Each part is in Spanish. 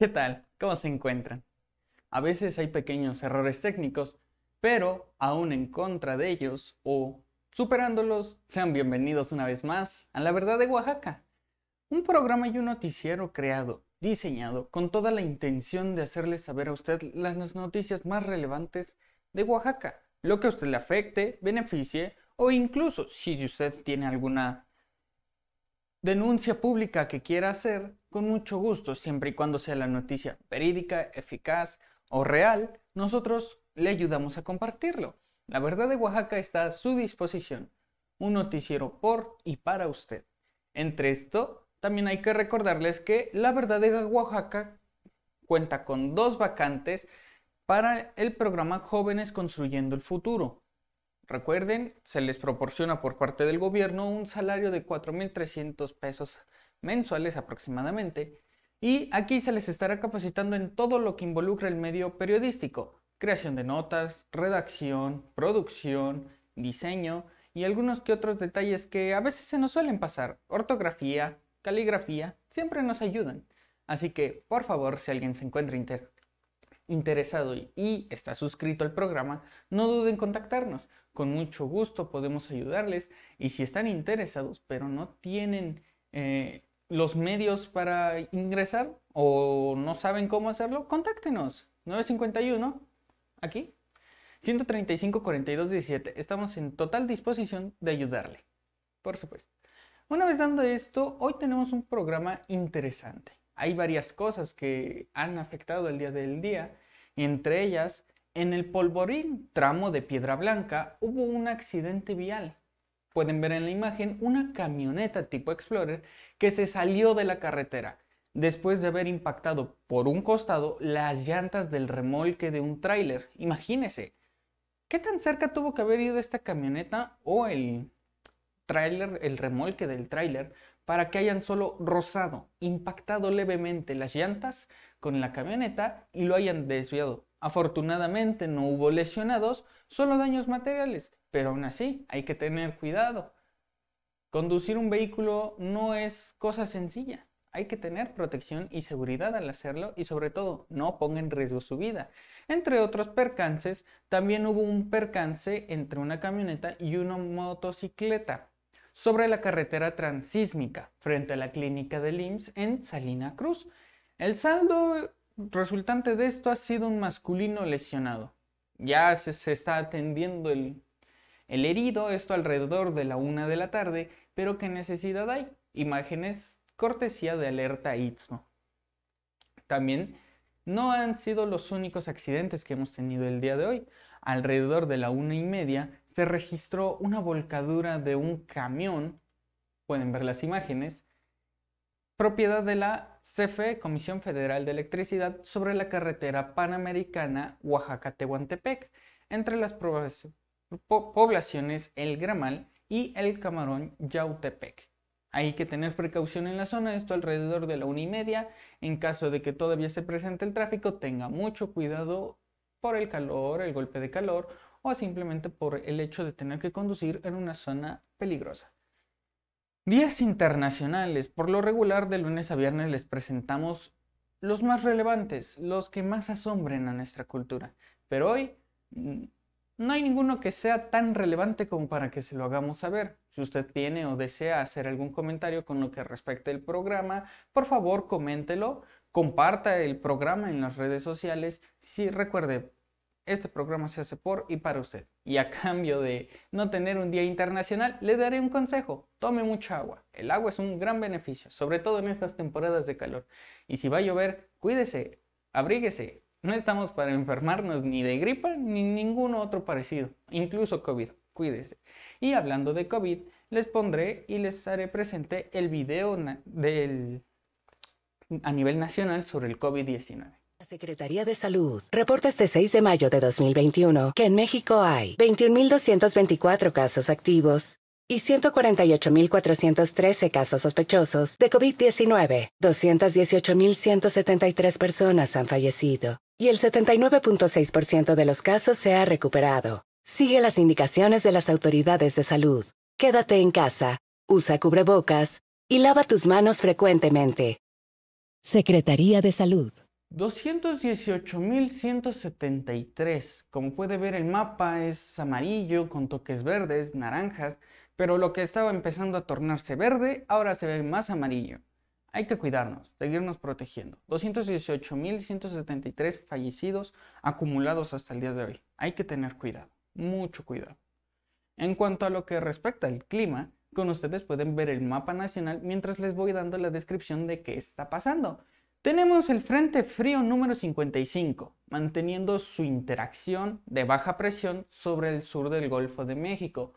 ¿Qué tal? ¿Cómo se encuentran? A veces hay pequeños errores técnicos, pero aún en contra de ellos o superándolos, sean bienvenidos una vez más a La Verdad de Oaxaca, un programa y un noticiero creado, diseñado con toda la intención de hacerle saber a usted las noticias más relevantes de Oaxaca, lo que a usted le afecte, beneficie o incluso si usted tiene alguna denuncia pública que quiera hacer, con mucho gusto, siempre y cuando sea la noticia verídica, eficaz o real, nosotros le ayudamos a compartirlo. La verdad de Oaxaca está a su disposición. Un noticiero por y para usted. Entre esto, también hay que recordarles que La Verdad de Oaxaca cuenta con dos vacantes para el programa Jóvenes Construyendo el Futuro. Recuerden, se les proporciona por parte del gobierno un salario de 4.300 pesos mensuales aproximadamente, y aquí se les estará capacitando en todo lo que involucra el medio periodístico, creación de notas, redacción, producción, diseño y algunos que otros detalles que a veces se nos suelen pasar, ortografía, caligrafía, siempre nos ayudan. Así que, por favor, si alguien se encuentra interesado y, está suscrito al programa, no duden en contactarnos. Con mucho gusto podemos ayudarles y si están interesados pero no tienen... Eh, los medios para ingresar o no saben cómo hacerlo, contáctenos. 951, aquí, 135 42 17. Estamos en total disposición de ayudarle, por supuesto. Una vez dando esto, hoy tenemos un programa interesante. Hay varias cosas que han afectado el día del día, entre ellas, en el polvorín tramo de Piedra Blanca hubo un accidente vial pueden ver en la imagen una camioneta tipo Explorer que se salió de la carretera después de haber impactado por un costado las llantas del remolque de un tráiler. Imagínese, ¿qué tan cerca tuvo que haber ido esta camioneta o el tráiler, el remolque del tráiler para que hayan solo rozado, impactado levemente las llantas con la camioneta y lo hayan desviado? Afortunadamente no hubo lesionados, solo daños materiales pero aún así hay que tener cuidado. Conducir un vehículo no es cosa sencilla. Hay que tener protección y seguridad al hacerlo y sobre todo no ponga en riesgo su vida. Entre otros percances, también hubo un percance entre una camioneta y una motocicleta sobre la carretera transísmica frente a la clínica de lims en Salina Cruz. El saldo resultante de esto ha sido un masculino lesionado. Ya se está atendiendo el el herido, esto alrededor de la una de la tarde, pero ¿qué necesidad hay? Imágenes cortesía de alerta ITSMO. También no han sido los únicos accidentes que hemos tenido el día de hoy. Alrededor de la una y media se registró una volcadura de un camión, pueden ver las imágenes, propiedad de la CFE, Comisión Federal de Electricidad, sobre la carretera panamericana Oaxaca-Tehuantepec, entre las poblaciones El Gramal y El Camarón Yautepec. Hay que tener precaución en la zona, esto alrededor de la una y media. En caso de que todavía se presente el tráfico, tenga mucho cuidado por el calor, el golpe de calor o simplemente por el hecho de tener que conducir en una zona peligrosa. Días internacionales. Por lo regular, de lunes a viernes les presentamos los más relevantes, los que más asombren a nuestra cultura. Pero hoy mm, no hay ninguno que sea tan relevante como para que se lo hagamos saber. Si usted tiene o desea hacer algún comentario con lo que respecte al programa, por favor coméntelo, comparta el programa en las redes sociales. Si recuerde, este programa se hace por y para usted. Y a cambio de no tener un día internacional, le daré un consejo. Tome mucha agua. El agua es un gran beneficio, sobre todo en estas temporadas de calor. Y si va a llover, cuídese, abríguese, no estamos para enfermarnos ni de gripa ni ningún otro parecido, incluso COVID. Cuídese. Y hablando de COVID, les pondré y les haré presente el video a nivel nacional sobre el COVID-19. La Secretaría de Salud reporta este 6 de mayo de 2021 que en México hay 21.224 casos activos, y 148.413 casos sospechosos de COVID-19. 218.173 personas han fallecido y el 79.6% de los casos se ha recuperado. Sigue las indicaciones de las autoridades de salud. Quédate en casa, usa cubrebocas y lava tus manos frecuentemente. Secretaría de Salud. 218.173. Como puede ver el mapa es amarillo con toques verdes, naranjas, pero lo que estaba empezando a tornarse verde ahora se ve más amarillo. Hay que cuidarnos, seguirnos protegiendo. 218.173 fallecidos acumulados hasta el día de hoy. Hay que tener cuidado, mucho cuidado. En cuanto a lo que respecta al clima, con ustedes pueden ver el mapa nacional mientras les voy dando la descripción de qué está pasando. Tenemos el Frente Frío número 55, manteniendo su interacción de baja presión sobre el sur del Golfo de México,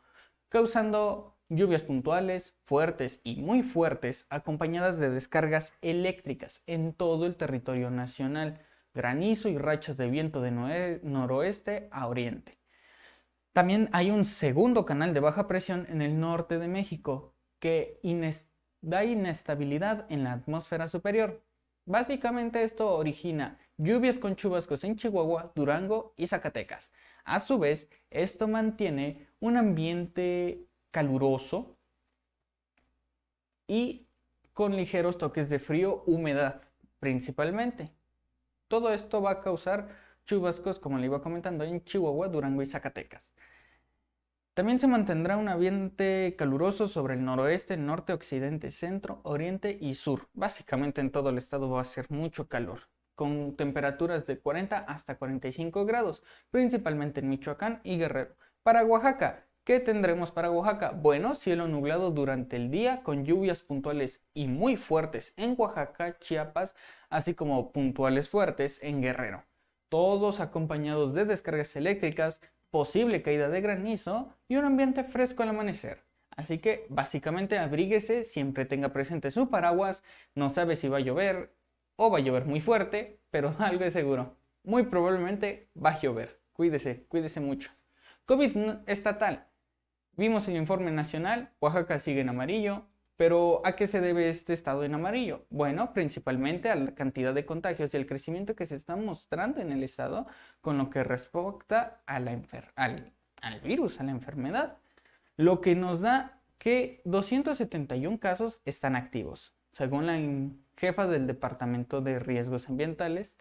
causando lluvias puntuales, fuertes y muy fuertes, acompañadas de descargas eléctricas en todo el territorio nacional, granizo y rachas de viento de noroeste a oriente. También hay un segundo canal de baja presión en el norte de México que da inestabilidad en la atmósfera superior. Básicamente esto origina lluvias con chubascos en Chihuahua, Durango y Zacatecas. A su vez, esto mantiene un ambiente caluroso y con ligeros toques de frío, humedad principalmente. Todo esto va a causar chubascos, como le iba comentando, en Chihuahua, Durango y Zacatecas. También se mantendrá un ambiente caluroso sobre el noroeste, norte, occidente, centro, oriente y sur. Básicamente en todo el estado va a ser mucho calor, con temperaturas de 40 hasta 45 grados, principalmente en Michoacán y Guerrero. Para Oaxaca, ¿Qué tendremos para Oaxaca? Bueno, cielo nublado durante el día, con lluvias puntuales y muy fuertes en Oaxaca, Chiapas, así como puntuales fuertes en Guerrero. Todos acompañados de descargas eléctricas, posible caída de granizo y un ambiente fresco al amanecer. Así que básicamente abríguese, siempre tenga presente su paraguas, no sabe si va a llover o va a llover muy fuerte, pero algo es seguro, muy probablemente va a llover. Cuídese, cuídese mucho. COVID estatal, Vimos el informe nacional, Oaxaca sigue en amarillo, pero ¿a qué se debe este estado en amarillo? Bueno, principalmente a la cantidad de contagios y el crecimiento que se está mostrando en el estado con lo que respecta al, al virus, a la enfermedad, lo que nos da que 271 casos están activos, según la jefa del Departamento de Riesgos Ambientales.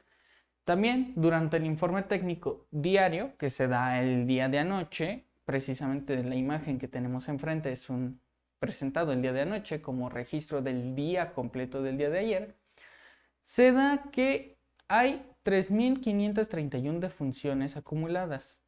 También durante el informe técnico diario que se da el día de anoche, precisamente la imagen que tenemos enfrente es un presentado el día de anoche como registro del día completo del día de ayer, se da que hay 3.531 defunciones acumuladas.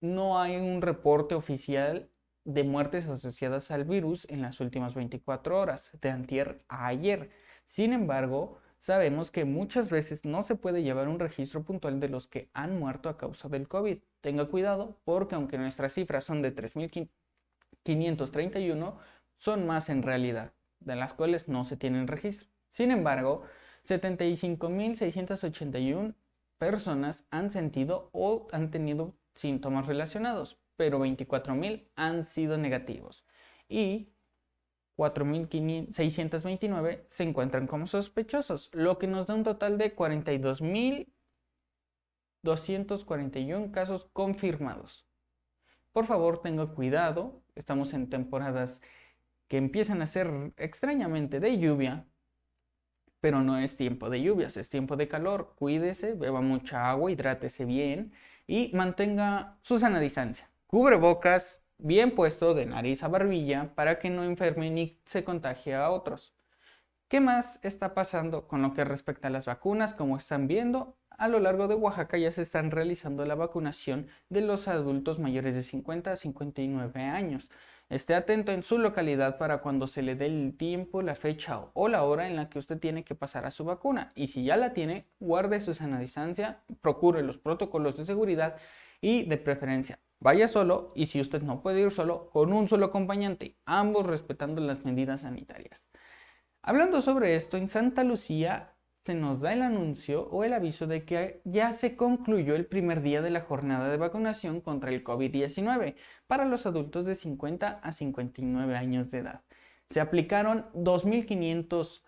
No hay un reporte oficial de muertes asociadas al virus en las últimas 24 horas, de antier a ayer. Sin embargo, Sabemos que muchas veces no se puede llevar un registro puntual de los que han muerto a causa del COVID. Tenga cuidado porque aunque nuestras cifras son de 3.531, son más en realidad, de las cuales no se tienen registro. Sin embargo, 75.681 personas han sentido o han tenido síntomas relacionados, pero 24.000 han sido negativos. Y 4.629 se encuentran como sospechosos, lo que nos da un total de 42.241 casos confirmados. Por favor, tenga cuidado, estamos en temporadas que empiezan a ser extrañamente de lluvia, pero no es tiempo de lluvias, es tiempo de calor. Cuídese, beba mucha agua, hidrátese bien y mantenga su sana distancia. Cubre bocas, bien puesto de nariz a barbilla para que no enferme ni se contagie a otros. ¿Qué más está pasando con lo que respecta a las vacunas? Como están viendo, a lo largo de Oaxaca ya se están realizando la vacunación de los adultos mayores de 50 a 59 años. Esté atento en su localidad para cuando se le dé el tiempo, la fecha o la hora en la que usted tiene que pasar a su vacuna. Y si ya la tiene, guarde su sana distancia, procure los protocolos de seguridad y de preferencia Vaya solo y si usted no puede ir solo, con un solo acompañante, ambos respetando las medidas sanitarias. Hablando sobre esto, en Santa Lucía se nos da el anuncio o el aviso de que ya se concluyó el primer día de la jornada de vacunación contra el COVID-19 para los adultos de 50 a 59 años de edad. Se aplicaron 2.500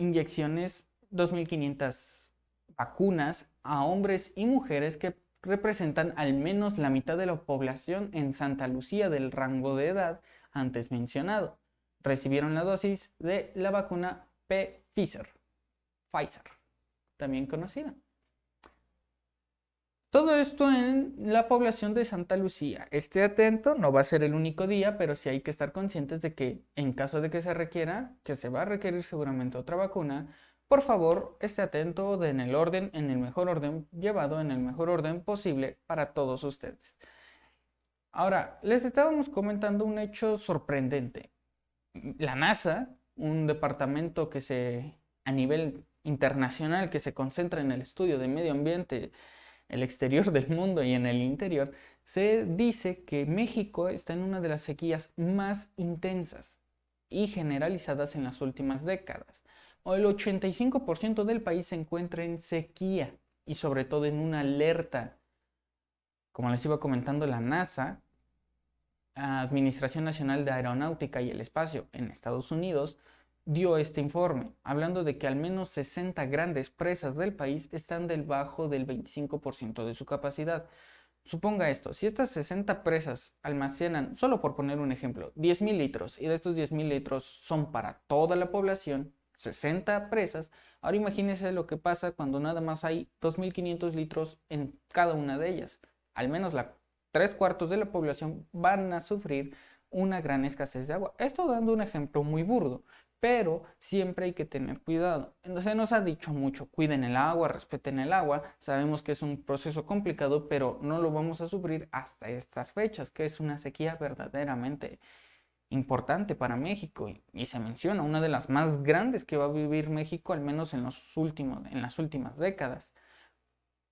inyecciones, 2.500 vacunas a hombres y mujeres que representan al menos la mitad de la población en Santa Lucía del rango de edad antes mencionado. Recibieron la dosis de la vacuna Pfizer, Pfizer, también conocida. Todo esto en la población de Santa Lucía. Esté atento, no va a ser el único día, pero sí hay que estar conscientes de que en caso de que se requiera, que se va a requerir seguramente otra vacuna, por favor, esté atento en el orden, en el mejor orden, llevado en el mejor orden posible para todos ustedes. Ahora, les estábamos comentando un hecho sorprendente. La NASA, un departamento que se a nivel internacional que se concentra en el estudio de medio ambiente, el exterior del mundo y en el interior, se dice que México está en una de las sequías más intensas y generalizadas en las últimas décadas el 85% del país se encuentra en sequía y sobre todo en una alerta. Como les iba comentando la NASA, Administración Nacional de Aeronáutica y el Espacio en Estados Unidos, dio este informe, hablando de que al menos 60 grandes presas del país están del bajo del 25% de su capacidad. Suponga esto, si estas 60 presas almacenan, solo por poner un ejemplo, 10.000 litros y de estos 10.000 litros son para toda la población, 60 presas. Ahora imagínense lo que pasa cuando nada más hay 2.500 litros en cada una de ellas. Al menos tres cuartos de la población van a sufrir una gran escasez de agua. Esto dando un ejemplo muy burdo, pero siempre hay que tener cuidado. Entonces nos ha dicho mucho, cuiden el agua, respeten el agua. Sabemos que es un proceso complicado, pero no lo vamos a sufrir hasta estas fechas, que es una sequía verdaderamente importante para México y se menciona una de las más grandes que va a vivir México al menos en, los últimos, en las últimas décadas.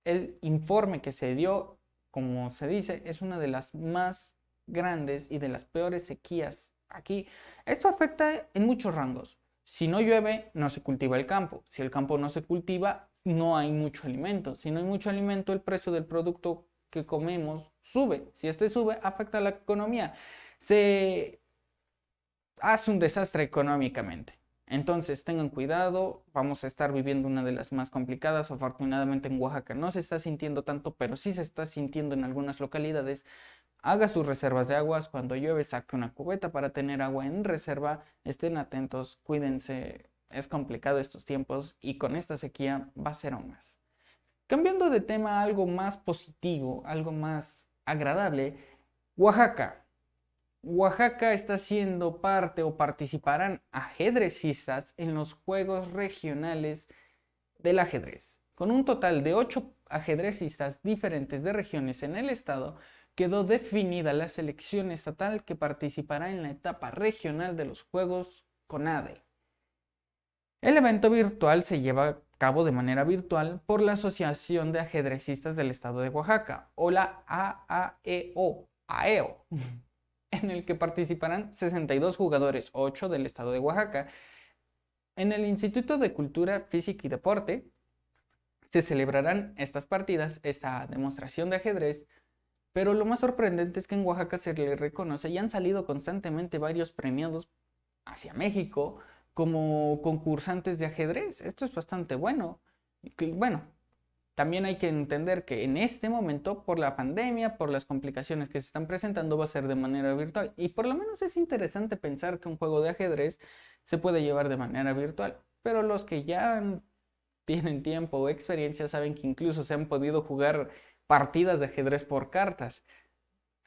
El informe que se dio, como se dice, es una de las más grandes y de las peores sequías aquí. Esto afecta en muchos rangos. Si no llueve, no se cultiva el campo. Si el campo no se cultiva, no hay mucho alimento. Si no hay mucho alimento, el precio del producto que comemos sube. Si este sube, afecta a la economía. Se hace un desastre económicamente. Entonces tengan cuidado, vamos a estar viviendo una de las más complicadas. Afortunadamente en Oaxaca no se está sintiendo tanto, pero sí se está sintiendo en algunas localidades. Haga sus reservas de aguas, cuando llueve saque una cubeta para tener agua en reserva, estén atentos, cuídense, es complicado estos tiempos y con esta sequía va a ser aún más. Cambiando de tema algo más positivo, algo más agradable, Oaxaca, Oaxaca está siendo parte o participarán ajedrecistas en los Juegos Regionales del Ajedrez, con un total de ocho ajedrecistas diferentes de regiones en el estado. Quedó definida la selección estatal que participará en la etapa regional de los Juegos CONADE. El evento virtual se lleva a cabo de manera virtual por la Asociación de Ajedrecistas del Estado de Oaxaca, o la AAEO, en el que participarán 62 jugadores, 8 del estado de Oaxaca. En el Instituto de Cultura Física y Deporte se celebrarán estas partidas, esta demostración de ajedrez, pero lo más sorprendente es que en Oaxaca se le reconoce y han salido constantemente varios premiados hacia México como concursantes de ajedrez. Esto es bastante bueno. Bueno, también hay que entender que en este momento, por la pandemia, por las complicaciones que se están presentando, va a ser de manera virtual. Y por lo menos es interesante pensar que un juego de ajedrez se puede llevar de manera virtual. Pero los que ya tienen tiempo o experiencia saben que incluso se han podido jugar partidas de ajedrez por cartas.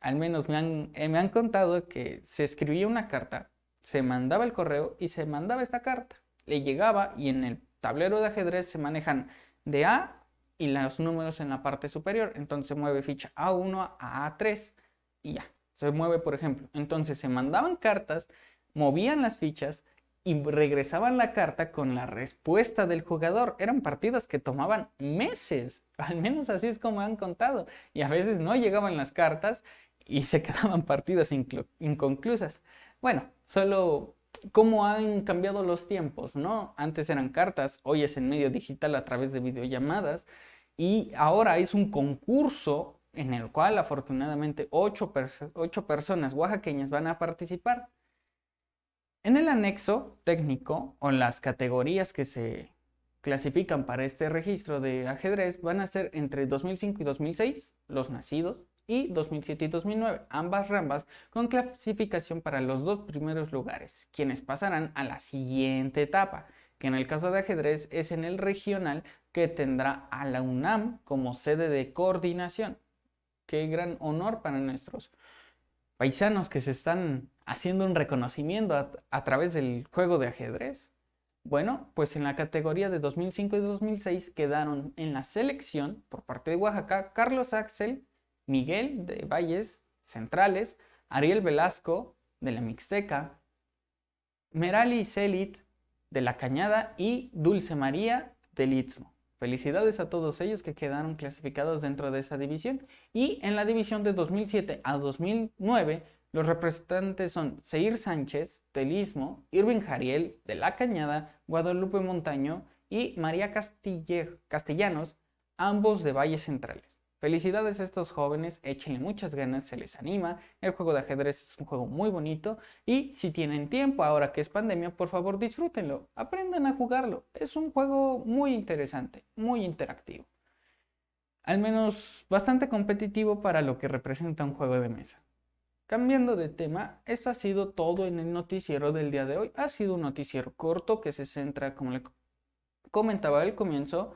Al menos me han, eh, me han contado que se escribía una carta, se mandaba el correo y se mandaba esta carta. Le llegaba y en el tablero de ajedrez se manejan de A y los números en la parte superior. Entonces mueve ficha A1 a A3 y ya, se mueve por ejemplo. Entonces se mandaban cartas, movían las fichas y regresaban la carta con la respuesta del jugador. Eran partidas que tomaban meses, al menos así es como han contado. Y a veces no llegaban las cartas y se quedaban partidas inconclusas. Bueno, solo cómo han cambiado los tiempos, ¿no? Antes eran cartas, hoy es en medio digital a través de videollamadas y ahora es un concurso en el cual afortunadamente ocho, ocho personas oaxaqueñas van a participar. En el anexo técnico o las categorías que se clasifican para este registro de ajedrez van a ser entre 2005 y 2006 los nacidos, y 2007 y 2009, ambas ramas con clasificación para los dos primeros lugares, quienes pasarán a la siguiente etapa, que en el caso de ajedrez es en el regional que tendrá a la UNAM como sede de coordinación. Qué gran honor para nuestros paisanos que se están haciendo un reconocimiento a, a través del juego de ajedrez. Bueno, pues en la categoría de 2005 y 2006 quedaron en la selección por parte de Oaxaca Carlos Axel, Miguel de Valles Centrales, Ariel Velasco de la Mixteca, Merali Celit de la Cañada y Dulce María del Istmo. Felicidades a todos ellos que quedaron clasificados dentro de esa división. Y en la división de 2007 a 2009, los representantes son Seir Sánchez del Istmo, Irving Jariel de la Cañada, Guadalupe Montaño y María Castellanos, ambos de Valles Centrales. Felicidades a estos jóvenes, échenle muchas ganas, se les anima. El juego de ajedrez es un juego muy bonito y si tienen tiempo ahora que es pandemia, por favor disfrútenlo, aprendan a jugarlo. Es un juego muy interesante, muy interactivo. Al menos bastante competitivo para lo que representa un juego de mesa. Cambiando de tema, esto ha sido todo en el noticiero del día de hoy. Ha sido un noticiero corto que se centra, como le comentaba al comienzo,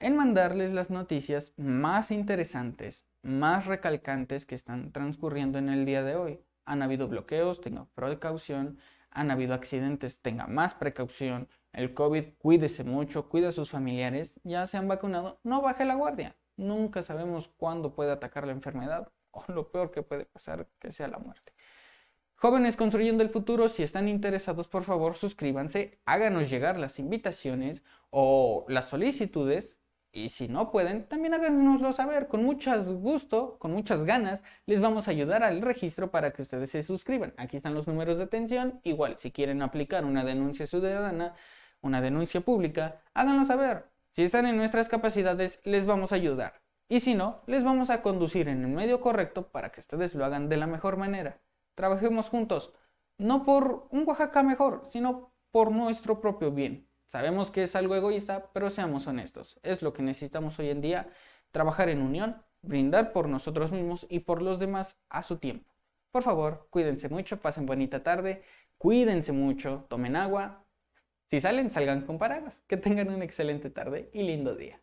en mandarles las noticias más interesantes, más recalcantes que están transcurriendo en el día de hoy. Han habido bloqueos, tenga precaución, han habido accidentes, tenga más precaución. El COVID, cuídese mucho, cuida a sus familiares, ya se han vacunado, no baje la guardia. Nunca sabemos cuándo puede atacar la enfermedad o lo peor que puede pasar, que sea la muerte. Jóvenes construyendo el futuro, si están interesados, por favor suscríbanse, háganos llegar las invitaciones o las solicitudes y si no pueden, también háganoslo saber. Con mucho gusto, con muchas ganas, les vamos a ayudar al registro para que ustedes se suscriban. Aquí están los números de atención. Igual, si quieren aplicar una denuncia ciudadana, una denuncia pública, háganlo saber. Si están en nuestras capacidades, les vamos a ayudar. Y si no, les vamos a conducir en el medio correcto para que ustedes lo hagan de la mejor manera. Trabajemos juntos, no por un Oaxaca mejor, sino por nuestro propio bien. Sabemos que es algo egoísta, pero seamos honestos. Es lo que necesitamos hoy en día, trabajar en unión, brindar por nosotros mismos y por los demás a su tiempo. Por favor, cuídense mucho, pasen bonita tarde, cuídense mucho, tomen agua. Si salen, salgan con paraguas. Que tengan una excelente tarde y lindo día.